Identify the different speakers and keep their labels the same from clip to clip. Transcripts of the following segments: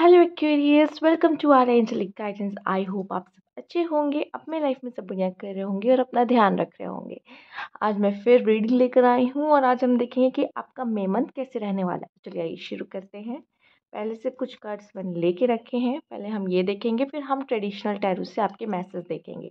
Speaker 1: Hello Aquarius welcome to our angelic guidance I hope आप सब अच्छे होंगे अपने लाइफ में सब बढ़िया कर रहे होंगे और अपना ध्यान रख रहे होंगे आज मैं फिर रीडिंग लेकर आई हूँ और आज हम देखेंगे कि आपका मे मंथ कैसे रहने वाला है चलिए आइए शुरू करते हैं पहले से कुछ कार्ड्स मैंने लेके रखे हैं पहले हम ये देखेंगे फिर हम ट्रेडिशनल टैरू से आपके मैसेज देखेंगे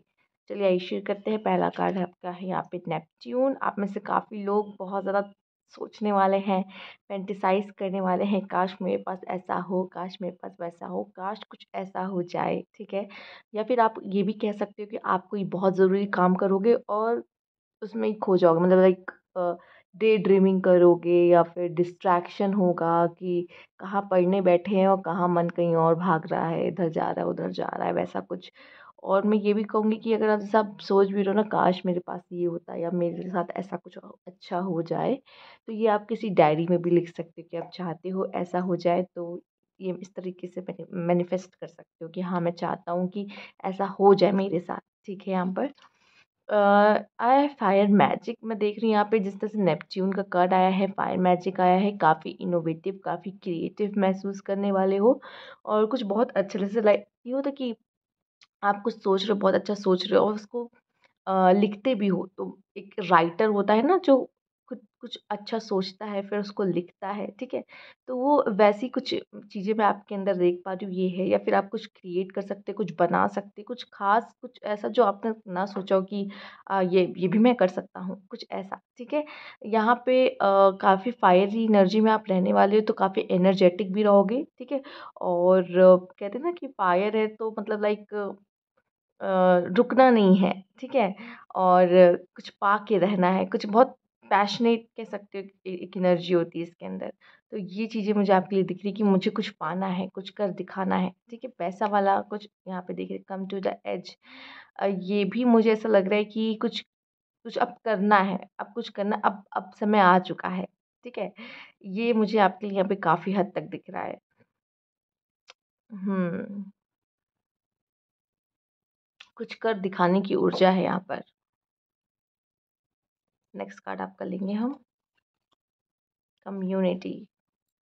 Speaker 1: चलिए आइए शुरू करते हैं पहला कार्ड आपका है यहाँ पे नेपच्यून आप में से काफ़ी लोग बहुत ज़्यादा सोचने वाले हैं फैंटिसाइज़ करने वाले हैं काश मेरे पास ऐसा हो काश मेरे पास वैसा हो काश कुछ ऐसा हो जाए ठीक है या फिर आप ये भी कह सकते हो कि आप कोई बहुत ज़रूरी काम करोगे और उसमें ही खो जाओगे मतलब लाइक डे ड्रीमिंग करोगे या फिर डिस्ट्रैक्शन होगा कि कहाँ पढ़ने बैठे हैं और कहाँ मन कहीं और भाग रहा है इधर जा रहा है उधर जा रहा है वैसा कुछ और मैं ये भी कहूँगी कि अगर आप जैसे आप सोच भी रहो ना काश मेरे पास ये होता या मेरे साथ ऐसा कुछ अच्छा हो जाए तो ये आप किसी डायरी में भी लिख सकते हो कि आप चाहते हो ऐसा हो जाए तो ये इस तरीके से मैनिफेस्ट कर सकते हो कि हाँ मैं चाहता हूँ कि ऐसा हो जाए मेरे साथ ठीक है यहाँ पर आया फायर मैजिक मैं देख रही हूँ यहाँ पे जिस तरह से नेपच्यून का कार्ड आया है फायर मैजिक आया है काफ़ी इनोवेटिव काफ़ी क्रिएटिव महसूस करने वाले हो और कुछ बहुत अच्छे से लाइक ये होता कि आप कुछ सोच रहे हो बहुत अच्छा सोच रहे हो और उसको लिखते भी हो तो एक राइटर होता है ना जो कुछ कुछ अच्छा सोचता है फिर उसको लिखता है ठीक है तो वो वैसी कुछ चीज़ें मैं आपके अंदर देख पा रही हूँ ये है या फिर आप कुछ क्रिएट कर सकते कुछ बना सकते कुछ खास कुछ ऐसा जो आपने ना सोचा हो कि आ, ये ये भी मैं कर सकता हूँ कुछ ऐसा ठीक है यहाँ पे काफ़ी फायरी एनर्जी में आप रहने वाले हो तो काफ़ी एनर्जेटिक भी रहोगे ठीक है और कहते हैं ना कि फायर है तो मतलब लाइक रुकना नहीं है ठीक है और कुछ पा के रहना है कुछ बहुत पैशनेट कह सकते हो एक एनर्जी होती है इसके अंदर तो ये चीज़ें मुझे आपके लिए दिख रही कि मुझे कुछ पाना है कुछ कर दिखाना है ठीक है पैसा वाला कुछ यहाँ पे देख रहे कम टू द एज ये भी मुझे ऐसा लग रहा है कि कुछ कुछ अब करना है अब कुछ करना अब अब समय आ चुका है ठीक है ये मुझे आपके लिए यहाँ पे काफ़ी हद तक दिख रहा है हम्म। कुछ कर दिखाने की ऊर्जा है यहाँ पर नेक्स्ट कार्ड आपका लेंगे हम कम्युनिटी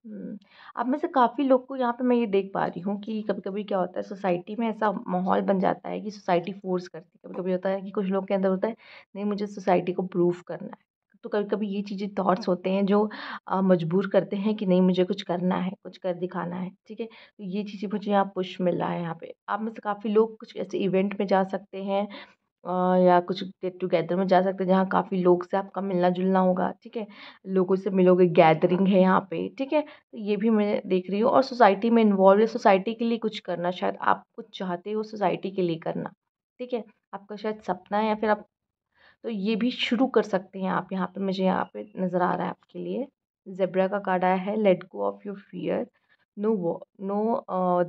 Speaker 1: हम्म, आप में से काफ़ी लोग को यहाँ पे मैं ये देख पा रही हूँ कि कभी कभी क्या होता है सोसाइटी में ऐसा माहौल बन जाता है कि सोसाइटी फोर्स करती है कभी कभी होता है कि कुछ लोग के अंदर होता है नहीं मुझे सोसाइटी को प्रूफ करना है तो कभी कभी ये चीज़ें थॉट्स हाँ। होते हैं जो मजबूर करते हैं कि नहीं मुझे कुछ करना है कुछ कर दिखाना है ठीक है तो ये चीज़ें मुझे यहाँ पुश मिल रहा है यहाँ पे आप में से काफ़ी लोग कुछ ऐसे इवेंट में जा सकते हैं या कुछ गेट टुगेदर में जा सकते हैं जहाँ काफ़ी लोग से आपका मिलना जुलना होगा ठीक है लोगों से मिलोगे गैदरिंग है यहाँ पे ठीक है तो ये भी मैं देख रही हूँ और सोसाइटी में इन्वॉल्व है सोसाइटी के लिए कुछ करना शायद आप कुछ चाहते हो सोसाइटी के लिए करना ठीक है आपका शायद सपना है या फिर आप तो ये भी शुरू कर सकते हैं आप यहाँ पे मुझे यहाँ पे नज़र आ रहा है आपके लिए जेब्रा का कार्ड आया है let go of your fear know वो know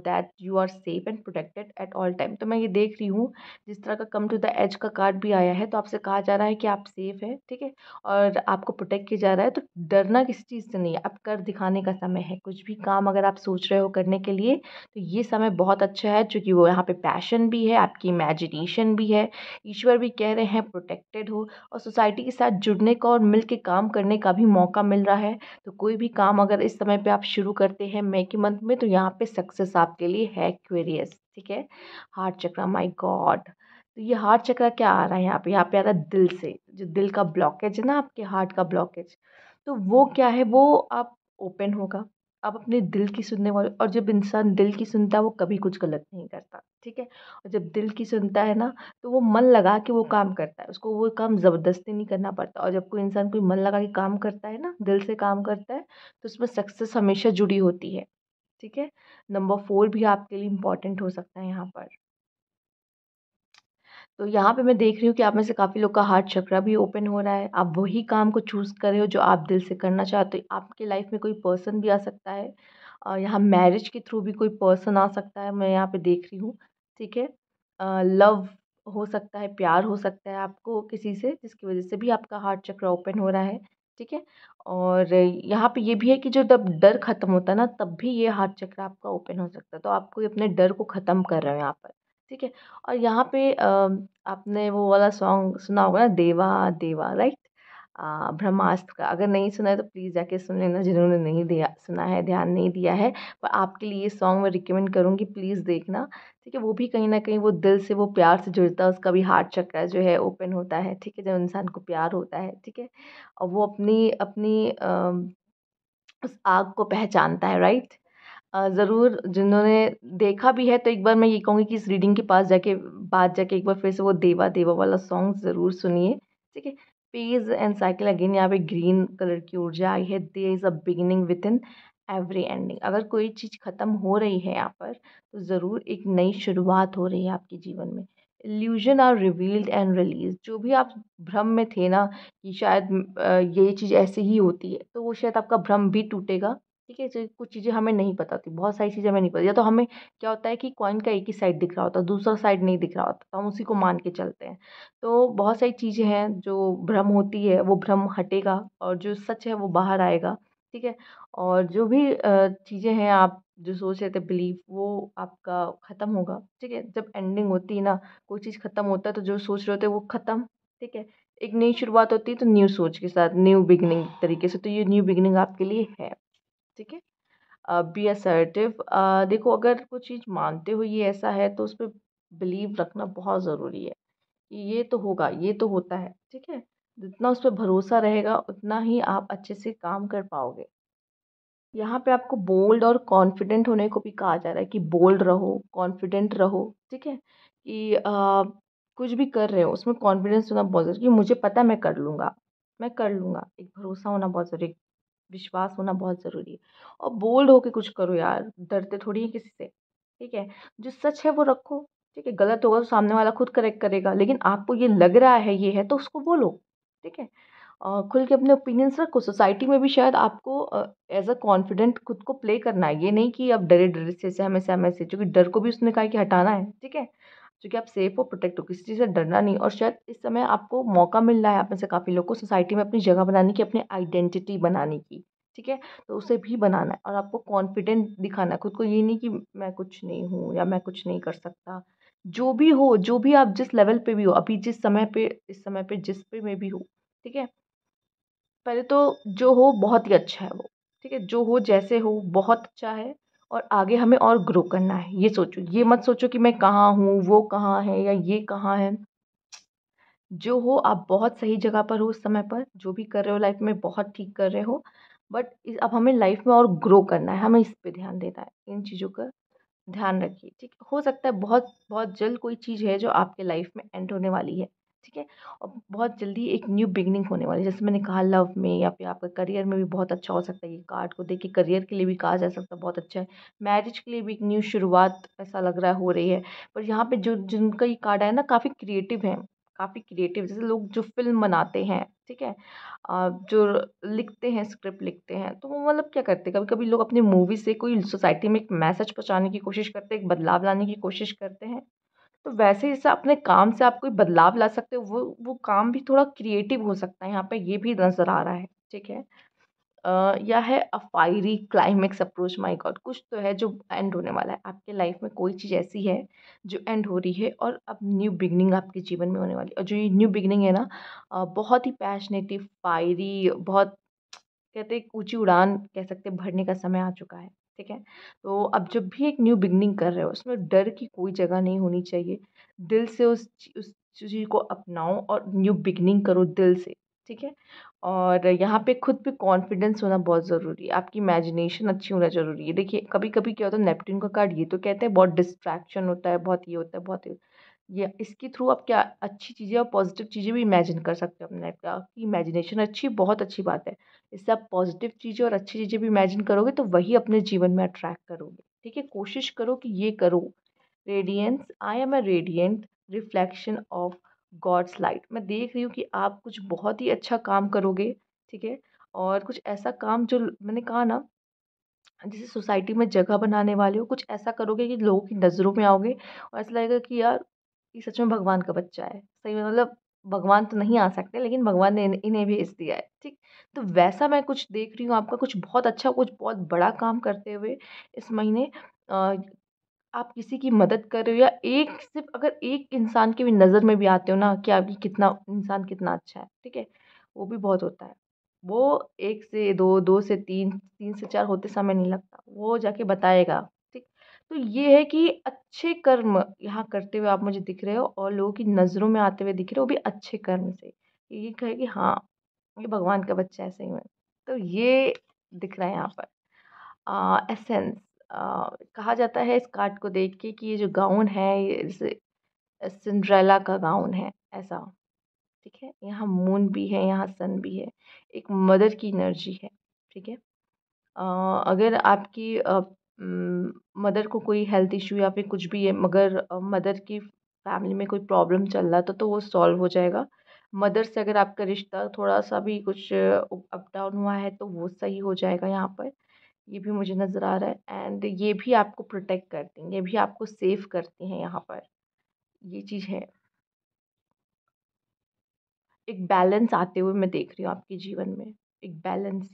Speaker 1: that you are safe and protected at all time तो मैं ये देख रही हूँ जिस तरह का कम टू द एज का कार्ड भी आया है तो आपसे कहा जा रहा है कि आप सेफ़ है ठीक है और आपको प्रोटेक्ट किया जा रहा है तो डरना किसी चीज़ से नहीं है अब कर दिखाने का समय है कुछ भी काम अगर आप सोच रहे हो करने के लिए तो ये समय बहुत अच्छा है चूँकि वो यहाँ पर पैशन भी है आपकी इमेजिनेशन भी है ईश्वर भी कह रहे हैं प्रोटेक्टेड हो और सोसाइटी के साथ जुड़ने का और मिल के काम करने का भी मौका मिल रहा है तो कोई भी काम अगर इस समय पर आप शुरू करते हैं मैं के मंथ में तो यहाँ पे सक्सेस आपके लिए है क्वेरियस ठीक है हार्ट चक्र माई गॉड तो ये हार्ट चक्र क्या आ रहा है यहाँ पे यहाँ पे आ रहा है दिल से जो दिल का ब्लॉकेज है ना आपके हार्ट का ब्लॉकेज तो वो क्या है वो आप ओपन होगा आप अपने दिल की सुनने वाले और जब इंसान दिल की सुनता है वो कभी कुछ गलत नहीं करता ठीक है और जब दिल की सुनता है ना तो वो मन लगा के वो काम करता है उसको वो काम ज़बरदस्ती नहीं करना पड़ता और जब कोई इंसान कोई मन लगा के काम करता है ना दिल से काम करता है तो उसमें सक्सेस हमेशा जुड़ी होती है ठीक है नंबर फोर भी आपके लिए इम्पॉर्टेंट हो सकता है यहाँ पर तो यहाँ पे मैं देख रही हूँ कि आप में से काफ़ी लोग का हार्ट चक्रा भी ओपन हो रहा है आप वही काम को चूज़ कर रहे हो जो आप दिल से करना चाहते हो आपके लाइफ में कोई पर्सन भी आ सकता है यहाँ मैरिज के थ्रू भी कोई पर्सन आ सकता है मैं यहाँ पे देख रही हूँ ठीक है लव हो सकता है प्यार हो सकता है आपको किसी से जिसकी वजह से भी आपका हार्ट चक्र ओपन हो रहा है ठीक है और यहाँ पे ये भी है कि जो जब डर ख़त्म होता है ना तब भी ये हाथ चक्र आपका ओपन हो सकता है तो आप कोई अपने डर को ख़त्म कर रहे हो यहाँ पर ठीक है और यहाँ पे आपने वो वाला सॉन्ग सुना होगा ना देवा देवा राइट ब्रह्मास्त्र का अगर नहीं सुना है तो प्लीज़ जाके सुन लेना जिन्होंने नहीं दिया सुना है ध्यान नहीं दिया है पर आपके लिए ये सॉन्ग मैं रिकमेंड करूँगी प्लीज़ देखना ठीक है वो भी कहीं ना कहीं वो दिल से वो प्यार से जुड़ता है उसका भी हार्ट चक्र जो है ओपन होता है ठीक है जब इंसान को प्यार होता है ठीक है और वो अपनी अपनी उस आग को पहचानता है राइट ज़रूर जिन्होंने देखा भी है तो एक बार मैं ये कहूँगी कि इस रीडिंग के पास जाके बाद जाके एक बार फिर से वो देवा देवा वाला सॉन्ग ज़रूर सुनिए ठीक है फेज एंड साइकिल अगेन यहाँ पे ग्रीन कलर की ऊर्जा आई है there is a beginning within every ending अगर कोई चीज़ ख़त्म हो रही है यहाँ पर तो ज़रूर एक नई शुरुआत हो रही है आपके जीवन में illusion are revealed and release जो भी आप भ्रम में थे ना कि शायद ये चीज़ ऐसे ही होती है तो वो शायद आपका भ्रम भी टूटेगा ठीक है जैसे कुछ चीज़ें हमें नहीं पता होती बहुत सारी चीज़ें हमें नहीं पता या तो हमें क्या होता है कि कॉइन का एक ही साइड दिख रहा होता है दूसरा साइड नहीं दिख रहा होता तो हम उसी को मान के चलते हैं तो बहुत सारी चीज़ें हैं जो भ्रम होती है वो भ्रम हटेगा और जो सच है वो बाहर आएगा ठीक है और जो भी चीज़ें हैं आप जो सोच रहे थे बिलीव वो आपका ख़त्म होगा ठीक है जब एंडिंग होती है ना कोई चीज़ ख़त्म होता है तो जो सोच रहे होते वो ख़त्म ठीक है एक नई शुरुआत होती है तो न्यू सोच के साथ न्यू बिगनिंग तरीके से तो ये न्यू बिगनिंग आपके लिए है ठीक है बी असर्टिव देखो अगर कोई चीज़ मानते हो ये ऐसा है तो उस पर बिलीव रखना बहुत ज़रूरी है कि ये तो होगा ये तो होता है ठीक है जितना उस पर भरोसा रहेगा उतना ही आप अच्छे से काम कर पाओगे यहाँ पे आपको बोल्ड और कॉन्फिडेंट होने को भी कहा जा रहा है कि बोल्ड रहो कॉन्फिडेंट रहो ठीक है कि आ, कुछ भी कर रहे हो उसमें कॉन्फिडेंस होना बहुत ज़रूरी मुझे पता है मैं कर लूँगा मैं कर लूँगा एक भरोसा होना बहुत ज़रूरी विश्वास होना बहुत ज़रूरी है और बोल्ड होके कुछ करो यार डरते तो थोड़ी हैं किसी से ठीक है जो सच है वो रखो ठीक है गलत होगा तो सामने वाला खुद करेक्ट करेगा लेकिन आपको ये लग रहा है ये है तो उसको बोलो ठीक है खुल के अपने ओपिनियंस रखो सोसाइटी में भी शायद आपको एज अ कॉन्फिडेंट खुद को प्ले करना है ये नहीं कि आप डरे डरे से सहमे सहमे से क्योंकि डर को भी उसने कहा कि हटाना है ठीक है जो कि आप सेफ़ हो प्रोटेक्ट हो किसी चीज़ से डरना नहीं और शायद इस समय आपको मौका मिल रहा है आप में से काफ़ी लोग को सोसाइटी में अपनी जगह बनाने की अपनी आइडेंटिटी बनाने की ठीक है तो उसे भी बनाना है और आपको कॉन्फिडेंट दिखाना है खुद को ये नहीं कि मैं कुछ नहीं हूँ या मैं कुछ नहीं कर सकता जो भी हो जो भी आप जिस लेवल पे भी हो अभी जिस समय पे इस समय पे जिस पे में भी हो ठीक है पहले तो जो हो बहुत ही अच्छा है वो ठीक है जो हो जैसे हो बहुत अच्छा है और आगे हमें और ग्रो करना है ये सोचो ये मत सोचो कि मैं कहाँ हूँ वो कहाँ है या ये कहाँ है जो हो आप बहुत सही जगह पर हो उस समय पर जो भी कर रहे हो लाइफ में बहुत ठीक कर रहे हो बट अब हमें लाइफ में और ग्रो करना है हमें इस पर ध्यान देना है इन चीज़ों का ध्यान रखिए ठीक हो सकता है बहुत बहुत जल्द कोई चीज़ है जो आपके लाइफ में एंड होने वाली है ठीक है और बहुत जल्दी एक न्यू बिगनिंग होने वाली है जैसे मैंने कहा लव में या फिर आपका करियर में भी बहुत अच्छा हो सकता है ये कार्ड को देख के करियर के लिए भी कहा जा सकता है बहुत अच्छा है मैरिज के लिए भी एक न्यू शुरुआत ऐसा लग रहा है हो रही है पर यहाँ पर जो जिनका ये कार्ड है ना काफ़ी क्रिएटिव है काफ़ी क्रिएटिव जैसे लोग जो फिल्म बनाते हैं ठीक है जो लिखते हैं स्क्रिप्ट लिखते हैं तो वो मतलब क्या करते हैं कभी कभी लोग अपनी मूवी से कोई सोसाइटी में एक मैसेज पहुँचाने की कोशिश करते हैं एक बदलाव लाने की कोशिश करते हैं तो वैसे जैसे अपने काम से आप कोई बदलाव ला सकते हो वो वो काम भी थोड़ा क्रिएटिव हो सकता है यहाँ पे ये भी नज़र आ रहा है ठीक है या है a fiery climax approach my god कुछ तो है जो एंड होने वाला है आपके लाइफ में कोई चीज़ ऐसी है जो एंड हो रही है और अब न्यू बिगनिंग आपके जीवन में होने वाली है और जो ये न्यू बिगनिंग है ना बहुत ही पैशनेटिव फायरी बहुत कहते ऊँची उड़ान कह सकते भरने का समय आ चुका है ठीक है तो अब जब भी एक न्यू बिगनिंग कर रहे हो उसमें डर की कोई जगह नहीं होनी चाहिए दिल से उस उस चीज़ को अपनाओ और न्यू बिगनिंग करो दिल से ठीक है और यहाँ पे खुद पे कॉन्फिडेंस होना बहुत ज़रूरी है आपकी इमेजिनेशन अच्छी होना ज़रूरी है देखिए कभी कभी क्या होता है नेपट्टून का कार्ड ये तो कहते हैं बहुत डिस्ट्रैक्शन होता है बहुत ये होता है बहुत ये ये इसके थ्रू आप क्या अच्छी चीज़ें और पॉजिटिव चीज़ें भी इमेजिन कर सकते हो अपने आपकी इमेजिनेशन अच्छी बहुत अच्छी बात है इससे आप पॉज़िटिव चीज़ें और अच्छी चीज़ें भी इमेजिन करोगे तो वही अपने जीवन में अट्रैक्ट करोगे ठीक है कोशिश करो कि ये करो radiance I am a radiant reflection of God's light मैं देख रही हूँ कि आप कुछ बहुत ही अच्छा काम करोगे ठीक है और कुछ ऐसा काम जो मैंने कहा ना जैसे सोसाइटी में जगह बनाने वाले हो कुछ ऐसा करोगे कि लोगों की नज़रों में आओगे और ऐसा लगेगा कि यार ये सच में भगवान का बच्चा है सही मतलब भगवान तो नहीं आ सकते लेकिन भगवान ने इन्हें भेज दिया है ठीक तो वैसा मैं कुछ देख रही हूँ आपका कुछ बहुत अच्छा कुछ बहुत बड़ा काम करते हुए इस महीने आप किसी की मदद कर रहे हो या एक सिर्फ अगर एक इंसान की भी नज़र में भी आते हो ना कि आपकी कितना इंसान कितना अच्छा है ठीक है वो भी बहुत होता है वो एक से दो दो से तीन तीन से चार होते समय नहीं लगता वो जाके बताएगा तो ये है कि अच्छे कर्म यहाँ करते हुए आप मुझे दिख रहे हो और लोगों की नज़रों में आते हुए दिख रहे हो वो भी अच्छे कर्म से ये कहे कि हाँ ये भगवान का बच्चा ऐसे ही है तो ये दिख रहा है यहाँ पर एसेंस कहा जाता है इस कार्ड को देख के कि ये जो गाउन है जैसे सिंड्रेला का गाउन है ऐसा ठीक है यहाँ मून भी है यहाँ सन भी है एक मदर की एनर्जी है ठीक है अगर आपकी मदर को कोई हेल्थ इशू या फिर कुछ भी है मगर मदर की फैमिली में कोई प्रॉब्लम चल रहा था तो वो सॉल्व हो जाएगा मदर से अगर आपका रिश्ता थोड़ा सा भी कुछ अप डाउन हुआ है तो वो सही हो जाएगा यहाँ पर ये भी मुझे नज़र आ रहा है एंड ये भी आपको प्रोटेक्ट करती हैं ये भी आपको सेफ करती हैं यहाँ पर ये चीज़ है एक बैलेंस आते हुए मैं देख रही हूँ आपके जीवन में एक बैलेंस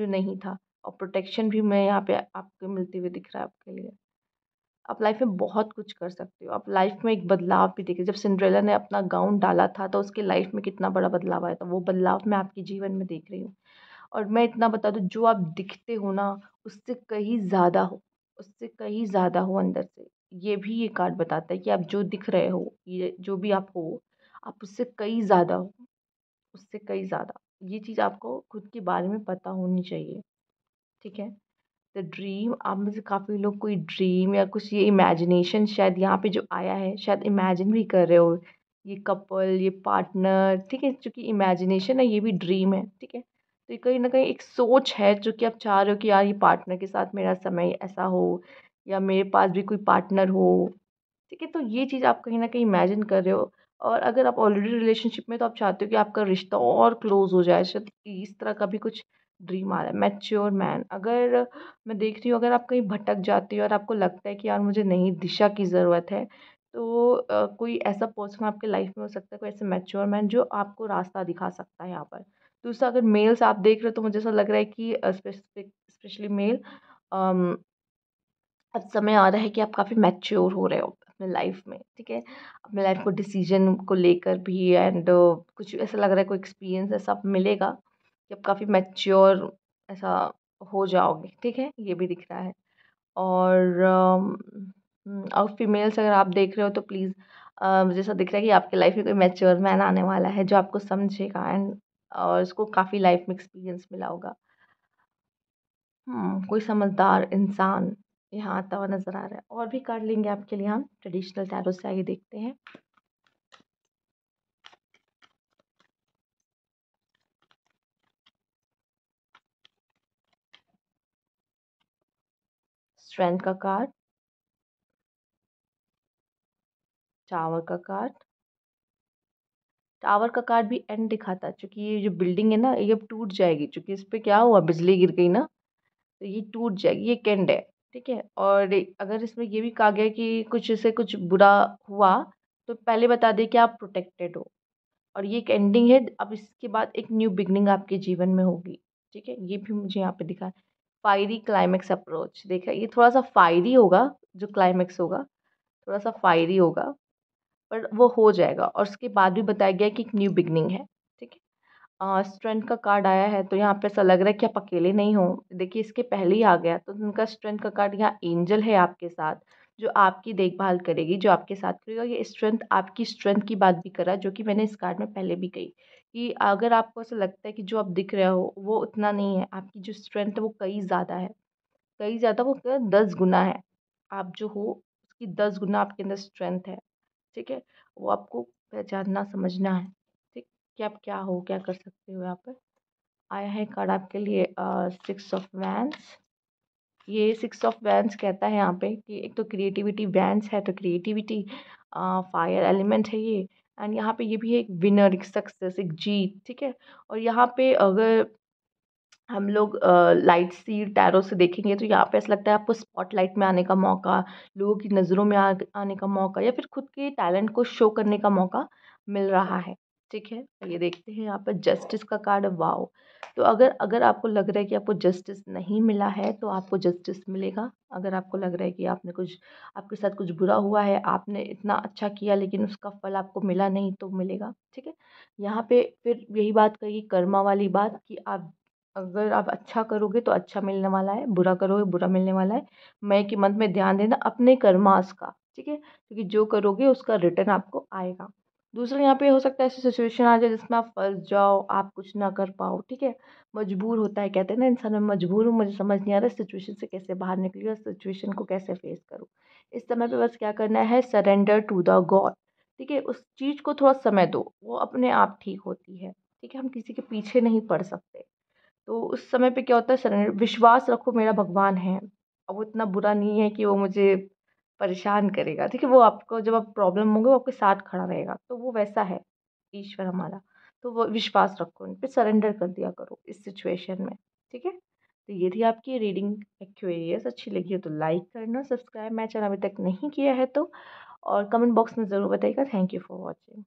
Speaker 1: जो नहीं था और प्रोटेक्शन भी मैं यहाँ पे आपको मिलती हुई दिख रहा है आपके लिए आप लाइफ में बहुत कुछ कर सकते हो आप लाइफ में एक बदलाव भी देखिए जब सिंड्रेला ने अपना गाउन डाला था तो उसके लाइफ में कितना बड़ा बदलाव आया था वो बदलाव मैं आपके जीवन में देख रही हूँ और मैं इतना बता दूँ जो आप दिखते हो ना उससे कहीं ज़्यादा हो उससे कहीं ज़्यादा हो अंदर से ये भी ये कार्ड बताता है कि आप जो दिख रहे हो ये जो भी आप हो आप उससे कई ज़्यादा हो उससे कई ज़्यादा ये चीज़ आपको खुद के बारे में पता होनी चाहिए ठीक है द ड्रीम आप में से काफ़ी लोग कोई ड्रीम या कुछ ये इमेजिनेशन शायद यहाँ पे जो आया है शायद इमेजिन भी कर रहे हो ये कपल ये पार्टनर ठीक है चूँकि इमेजिनेशन है ये भी ड्रीम है ठीक है तो ये कहीं ना कहीं एक सोच है जो कि आप चाह रहे हो कि यार ये पार्टनर के साथ मेरा समय ऐसा हो या मेरे पास भी कोई पार्टनर हो ठीक है तो ये चीज़ आप कहीं ना कहीं इमेजिन कर रहे हो और अगर आप ऑलरेडी रिलेशनशिप में तो आप चाहते हो कि आपका रिश्ता और क्लोज हो जाए शायद इस तरह का भी कुछ ड्रीम आ रहा है मैच्योर मैन अगर मैं देख रही हूँ अगर आप कहीं भटक जाती हो और आपको लगता है कि यार मुझे नई दिशा की ज़रूरत है तो कोई ऐसा पर्सन आपके लाइफ में हो सकता है कोई ऐसे मैच्योर मैन जो आपको रास्ता दिखा सकता है यहाँ पर दूसरा अगर मेल्स आप देख रहे हो तो मुझे ऐसा लग रहा है कि स्पेसिफिक स्पेशली मेल अब समय आ रहा है कि आप काफ़ी मैच्योर हो रहे हो अपने लाइफ में ठीक है अपने लाइफ को डिसीजन को लेकर भी एंड कुछ ऐसा लग रहा है कोई एक्सपीरियंस ऐसा मिलेगा कि अब काफ़ी मैच्योर ऐसा हो जाओगे ठीक है ये भी दिख रहा है और और फीमेल्स अगर आप देख रहे हो तो प्लीज़ जैसा दिख रहा है कि आपके लाइफ में कोई मैच्योर मैन आने वाला है जो आपको समझेगा एंड और इसको काफ़ी लाइफ में एक्सपीरियंस मिला होगा हम्म, कोई समझदार इंसान यहाँ आता हुआ नज़र आ रहा है और भी कार्ड लेंगे आपके लिए हम ट्रेडिशनल टैरो से आगे देखते हैं स्ट्रेंथ का कार्ड टावर का कार्ड टावर का कार्ड भी एंड दिखाता है चूंकि ये जो बिल्डिंग है ना ये अब टूट जाएगी चूंकि इस पर क्या हुआ बिजली गिर गई ना तो ये टूट जाएगी ये कैंड है ठीक है और अगर इसमें ये भी कहा गया कि कुछ इसे कुछ बुरा हुआ तो पहले बता दें कि आप प्रोटेक्टेड हो और ये एक एंडिंग है अब इसके बाद एक न्यू बिगनिंग आपके जीवन में होगी ठीक है ये भी मुझे यहाँ पे दिखा फायरी क्लाइमेक्स अप्रोच देखा ये थोड़ा सा फायरी होगा जो क्लाइमेक्स होगा थोड़ा सा फायरी होगा पर वो हो जाएगा और उसके बाद भी बताया गया कि एक न्यू बिगनिंग है ठीक है स्ट्रेंथ का कार्ड आया है तो यहाँ पे ऐसा लग रहा है कि आप अकेले नहीं हो देखिए इसके पहले ही आ गया तो उनका स्ट्रेंथ का कार्ड यहाँ एंजल है आपके साथ जो आपकी देखभाल करेगी जो आपके साथ करेगी और ये स्ट्रेंथ आपकी स्ट्रेंथ की बात भी करा जो कि मैंने इस कार्ड में पहले भी कही कि अगर आपको ऐसा लगता है कि जो आप दिख रहे हो वो उतना नहीं है आपकी जो स्ट्रेंथ है वो कई ज़्यादा है कई ज़्यादा वो दस गुना है आप जो हो उसकी दस गुना आपके अंदर स्ट्रेंथ है ठीक है वो आपको पहचानना समझना है ठीक कि आप क्या हो क्या कर सकते हो यहाँ पर आया है कार्ड आपके लिए सिक्स ऑफ वैंस ये सिक्स ऑफ वैंस कहता है यहाँ पे कि एक तो क्रिएटिविटी वैंस है तो क्रिएटिविटी फायर एलिमेंट है ये एंड यहाँ पे ये भी है एक विनर एक सक्सेस एक जीत ठीक है और यहाँ पे अगर हम लोग लाइट सी टैरो से देखेंगे तो यहाँ पे ऐसा लगता है आपको स्पॉटलाइट में आने का मौका लोगों की नज़रों में आ, आने का मौका या फिर खुद के टैलेंट को शो करने का मौका मिल रहा है ठीक है ये देखते हैं यहाँ पर जस्टिस का कार्ड वाओ तो अगर अगर आपको लग रहा है कि आपको जस्टिस नहीं मिला है तो आपको जस्टिस मिलेगा अगर आपको लग रहा है कि आपने कुछ आपके साथ कुछ बुरा हुआ है आपने इतना अच्छा किया लेकिन उसका फल आपको मिला नहीं तो मिलेगा ठीक है यहाँ पे फिर यही बात कही कर्मा वाली बात कि आप अगर आप अच्छा करोगे तो अच्छा मिलने वाला है बुरा करोगे बुरा मिलने वाला है मैं कि मंथ में ध्यान देना अपने कर्मास का ठीक है क्योंकि जो करोगे उसका रिटर्न आपको आएगा दूसरा यहाँ पे हो सकता है ऐसी सिचुएशन आ जाए जिसमें आप फंस जाओ आप कुछ ना कर पाओ ठीक है मजबूर होता है कहते हैं ना इंसान मैं मजबूर हूँ मुझे समझ नहीं आ रहा सिचुएशन से कैसे बाहर निकली और सिचुएशन को कैसे फेस करूँ इस समय पे बस क्या करना है सरेंडर टू द गॉड ठीक है उस चीज़ को थोड़ा समय दो वो अपने आप ठीक होती है ठीक है हम किसी के पीछे नहीं पड़ सकते तो उस समय पर क्या होता है सरेंडर विश्वास रखो मेरा भगवान है अब वो इतना बुरा नहीं है कि वो मुझे परेशान करेगा ठीक है वो आपको जब आप प्रॉब्लम होंगे वो आपके साथ खड़ा रहेगा तो वो वैसा है ईश्वर हमारा तो वो विश्वास रखो उन पर सरेंडर कर दिया करो इस सिचुएशन में ठीक है तो ये थी आपकी रीडिंग एक्वेरियस अच्छी लगी हो तो लाइक करना सब्सक्राइब मैं चैनल अभी तक नहीं किया है तो और कमेंट बॉक्स में ज़रूर बताइएगा थैंक यू फॉर वॉचिंग